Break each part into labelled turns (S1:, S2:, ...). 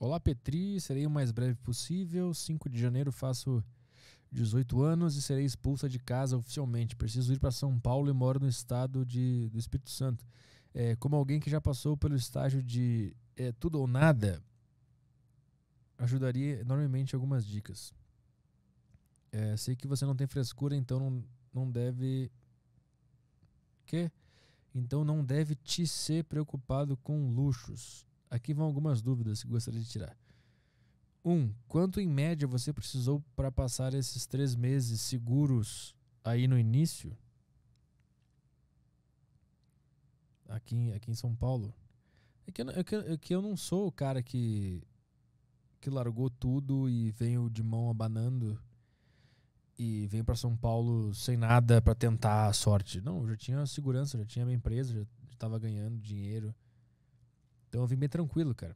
S1: Olá, Petri. Serei o mais breve possível. 5 de janeiro faço 18 anos e serei expulsa de casa oficialmente. Preciso ir para São Paulo e moro no estado de, do Espírito Santo. É, como alguém que já passou pelo estágio de é, tudo ou nada, ajudaria enormemente algumas dicas. É, sei que você não tem frescura, então não, não deve. Quê? Então não deve te ser preocupado com luxos. Aqui vão algumas dúvidas que gostaria de tirar. 1. Um, quanto em média você precisou para passar esses três meses seguros aí no início? Aqui, aqui em São Paulo. É que, eu, é, que, é que eu não sou o cara que, que largou tudo e veio de mão abanando e vem para São Paulo sem nada para tentar a sorte. Não, eu já tinha segurança, já tinha minha empresa, já estava ganhando dinheiro. Então eu vim bem tranquilo, cara.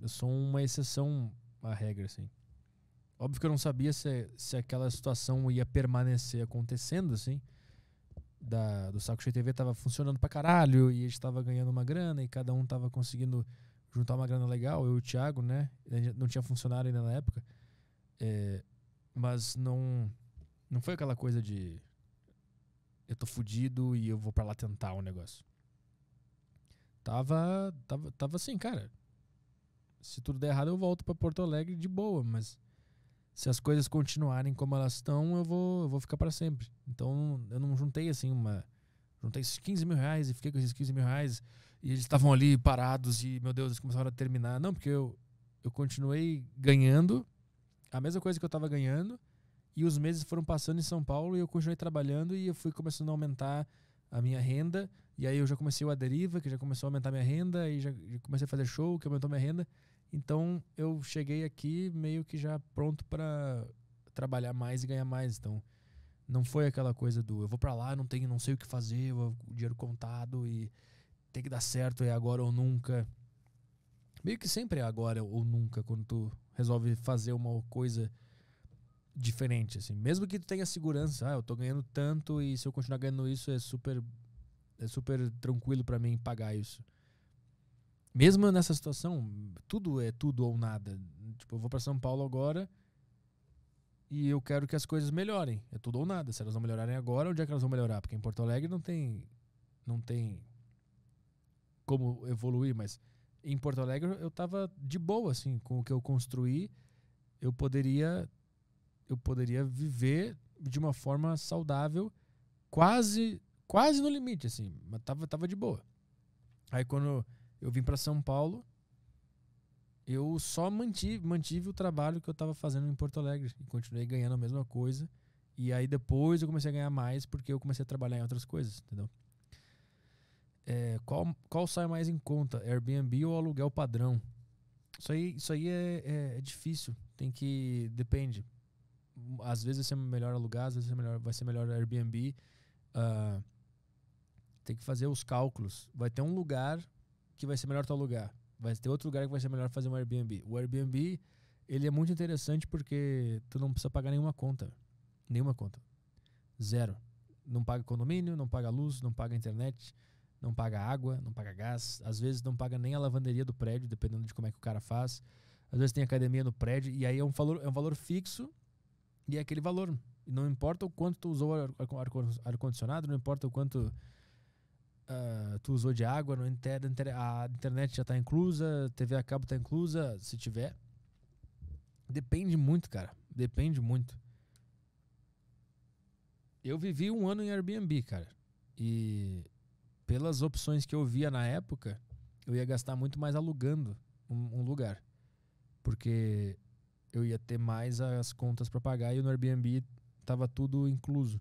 S1: Eu sou uma exceção à regra, assim. Óbvio que eu não sabia se, se aquela situação ia permanecer acontecendo, assim. Da, do Saco Cheio TV tava funcionando pra caralho e a gente tava ganhando uma grana e cada um tava conseguindo juntar uma grana legal, eu e o Thiago, né? Não tinha funcionário ainda na época. É, mas não não foi aquela coisa de eu tô fudido e eu vou para lá tentar o um negócio. Tava, tava, tava assim, cara. Se tudo der errado, eu volto para Porto Alegre de boa, mas se as coisas continuarem como elas estão, eu vou, eu vou ficar para sempre. Então eu não juntei assim uma. Juntei esses 15 mil reais e fiquei com esses 15 mil reais. E eles estavam ali parados e, meu Deus, eles começaram a terminar. Não, porque eu, eu continuei ganhando a mesma coisa que eu estava ganhando. E os meses foram passando em São Paulo e eu continuei trabalhando e eu fui começando a aumentar a minha renda e aí eu já comecei A Deriva, que já começou a aumentar minha renda, e já, comecei a fazer show, que aumentou minha renda. Então eu cheguei aqui meio que já pronto para trabalhar mais e ganhar mais. Então não foi aquela coisa do eu vou para lá, não tenho, não sei o que fazer, o dinheiro contado e tem que dar certo, é agora ou nunca. Meio que sempre é agora ou nunca quando tu resolve fazer uma coisa diferente assim. Mesmo que tu tenha segurança, ah, eu tô ganhando tanto e se eu continuar ganhando isso é super é super tranquilo para mim pagar isso. Mesmo nessa situação, tudo é tudo ou nada. Tipo, eu vou para São Paulo agora e eu quero que as coisas melhorem. É tudo ou nada. Se elas não melhorarem agora, onde é que elas vão melhorar? Porque em Porto Alegre não tem não tem como evoluir, mas em Porto Alegre eu tava de boa assim, com o que eu construí, eu poderia eu poderia viver de uma forma saudável, quase quase no limite, assim, mas tava, tava de boa. Aí quando eu vim para São Paulo, eu só mantive, mantive o trabalho que eu estava fazendo em Porto Alegre e continuei ganhando a mesma coisa. E aí depois eu comecei a ganhar mais porque eu comecei a trabalhar em outras coisas, entendeu? É, qual, qual sai mais em conta, Airbnb ou aluguel padrão? Isso aí, isso aí é, é, é difícil, tem que. Depende. Às vezes vai ser melhor alugar, às vezes vai ser melhor, vai ser melhor Airbnb. Uh, tem que fazer os cálculos. Vai ter um lugar que vai ser melhor tal lugar. Vai ter outro lugar que vai ser melhor fazer um Airbnb. O Airbnb, ele é muito interessante porque tu não precisa pagar nenhuma conta. Nenhuma conta. Zero. Não paga condomínio, não paga luz, não paga internet, não paga água, não paga gás. Às vezes não paga nem a lavanderia do prédio, dependendo de como é que o cara faz. Às vezes tem academia no prédio e aí é um valor, é um valor fixo e é aquele valor. Não importa o quanto tu usou ar-condicionado, ar ar não importa o quanto uh, tu usou de água, no inter, inter, a internet já tá inclusa, TV a cabo tá inclusa, se tiver. Depende muito, cara. Depende muito. Eu vivi um ano em Airbnb, cara. E pelas opções que eu via na época, eu ia gastar muito mais alugando um, um lugar. Porque eu ia ter mais as contas para pagar e no Airbnb tava tudo incluso.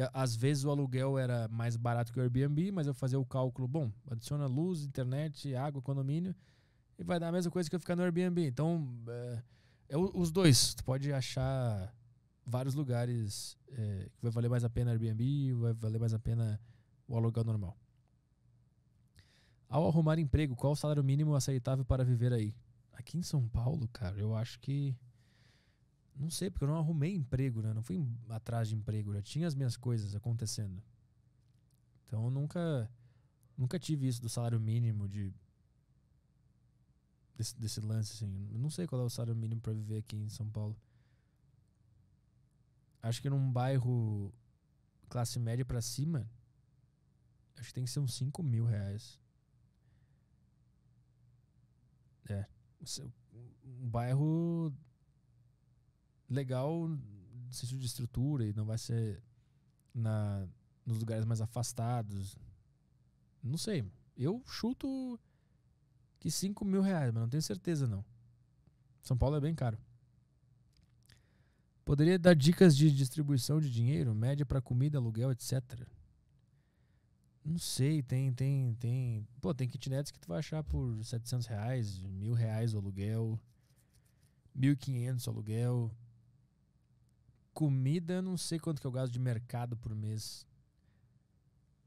S1: E às vezes o aluguel era mais barato que o Airbnb, mas eu fazia o cálculo, bom, adiciona luz, internet, água, condomínio, e vai dar a mesma coisa que eu ficar no Airbnb. Então, é, é os dois. Tu pode achar vários lugares é, que vai valer mais a pena Airbnb, vai valer mais a pena o aluguel normal. Ao arrumar emprego, qual o salário mínimo aceitável para viver aí? Aqui em São Paulo, cara, eu acho que não sei, porque eu não arrumei emprego, né? não fui atrás de emprego, já tinha as minhas coisas acontecendo. Então eu nunca, nunca tive isso do salário mínimo de desse, desse lance assim. Eu não sei qual é o salário mínimo para viver aqui em São Paulo. Acho que num bairro classe média para cima, acho que tem que ser uns 5 mil reais. É. Um bairro legal no sentido de estrutura e não vai ser na, nos lugares mais afastados. Não sei. Eu chuto que 5 mil reais, mas não tenho certeza não. São Paulo é bem caro. Poderia dar dicas de distribuição de dinheiro, média para comida, aluguel, etc. Não sei, tem, tem, tem. Pô, tem kitnets que tu vai achar por 700 reais, mil reais o aluguel, 1.500 o aluguel comida, eu não sei quanto que eu gasto de mercado por mês.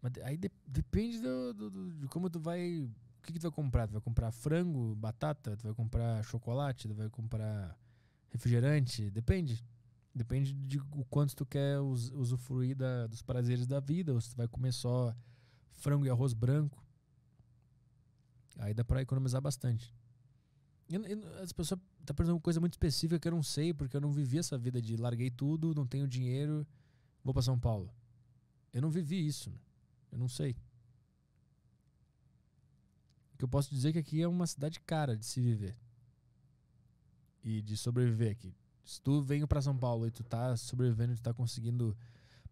S1: Mas aí de, depende do, do, do, de como tu vai. O que, que tu vai comprar? Tu vai comprar frango, batata? Tu vai comprar chocolate? Tu vai comprar refrigerante? Depende. Depende de o quanto tu quer us, usufruir da, dos prazeres da vida, ou se tu vai comer só frango e arroz branco. Aí dá para economizar bastante as pessoas estão tá perguntando uma coisa muito específica que eu não sei, porque eu não vivi essa vida de larguei tudo, não tenho dinheiro, vou para São Paulo. Eu não vivi isso. Né? Eu não sei. O que eu posso dizer é que aqui é uma cidade cara de se viver. E de sobreviver aqui. Se tu vem para São Paulo e tu tá sobrevivendo, tu tá conseguindo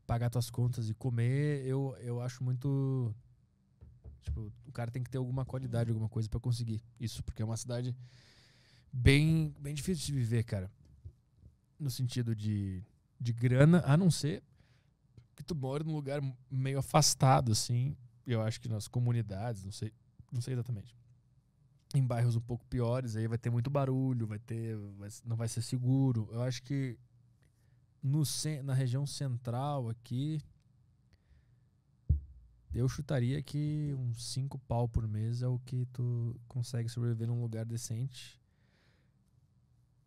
S1: pagar tuas contas e comer, eu, eu acho muito Tipo, o cara tem que ter alguma qualidade, alguma coisa para conseguir isso, porque é uma cidade bem, bem difícil de viver, cara. No sentido de, de grana, a não ser que tu mora num lugar meio afastado, assim. Eu acho que nas comunidades, não sei, não sei exatamente. Em bairros um pouco piores, aí vai ter muito barulho, vai ter. Vai, não vai ser seguro. Eu acho que no, na região central aqui, eu chutaria que uns 5 pau por mês é o que tu consegue sobreviver num lugar decente.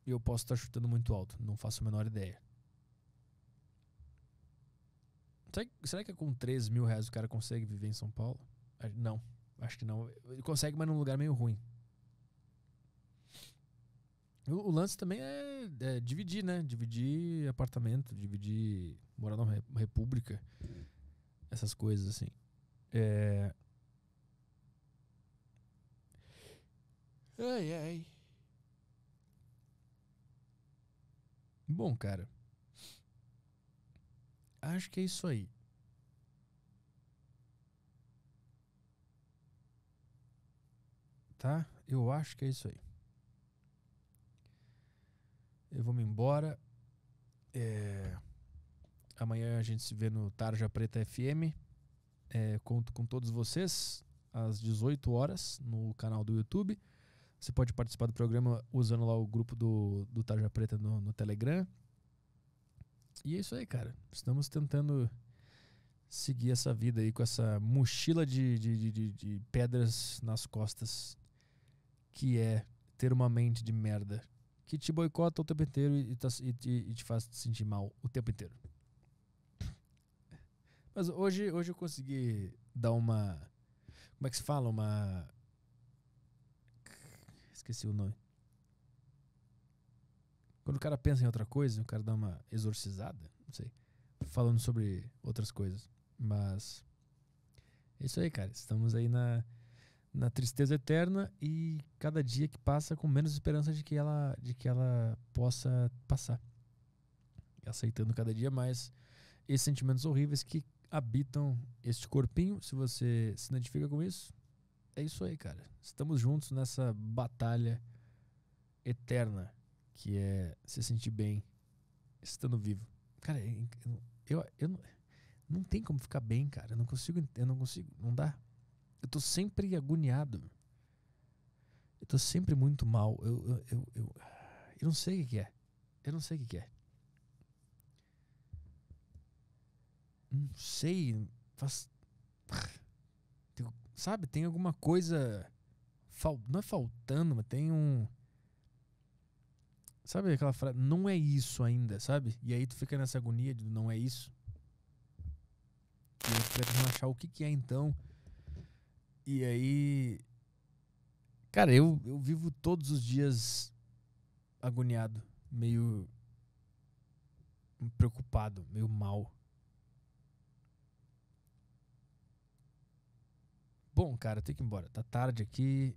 S1: E eu posso estar tá chutando muito alto, não faço a menor ideia. Será que, com 3 mil reais o cara consegue viver em São Paulo? Não, acho que não. Ele consegue, mas num lugar meio ruim. O, o lance também é, é, dividir, né? Dividir apartamento, dividir morar numa república. Essas coisas assim. É... Ai, ai. Bom, cara. Acho que é isso aí. Tá? Eu acho que é isso aí. Eu vou me embora. É... Amanhã a gente se vê no Tarja Preta FM. É, conto com todos vocês às 18 horas no canal do YouTube. Você pode participar do programa usando lá o grupo do, do Tarja Preta no, no Telegram. E é isso aí, cara. Estamos tentando seguir essa vida aí com essa mochila de, de, de, de, pedras nas costas, que é ter uma mente de merda que te boicota o tempo inteiro e, tá, e, e te faz te sentir mal o tempo inteiro. Mas hoje, hoje eu consegui dar uma. Como é que se fala? Uma. Esqueci o nome. Quando o cara pensa em outra coisa, o cara dá uma exorcizada, não sei. Falando sobre outras coisas. Mas. É isso aí, cara. Estamos aí na, na tristeza eterna e cada dia que passa com menos esperança de que ela, de que ela possa passar. Aceitando cada dia mais esses sentimentos horríveis que habitam este corpinho. Se você se identifica com isso, é isso aí, cara. Estamos juntos nessa batalha eterna que é se sentir bem estando vivo. Cara, eu, é eu, eu não, não tem como ficar bem, cara. Eu não consigo, eu não consigo, não dá. Eu tô sempre agoniado. Eu tô sempre muito mal. Eu, eu, eu, eu, eu não sei o que é. Eu não sei o que é. não sei, faz, tem, sabe, tem alguma coisa, fal, não é faltando, mas tem um, sabe aquela frase, não é isso ainda, sabe? E aí tu fica nessa agonia de não é isso. E aí tu vai achar o que que é então. E aí, cara, eu, eu vivo todos os dias agoniado, meio preocupado, meio mal. Bom, cara, eu tenho que ir embora. Tá tarde aqui.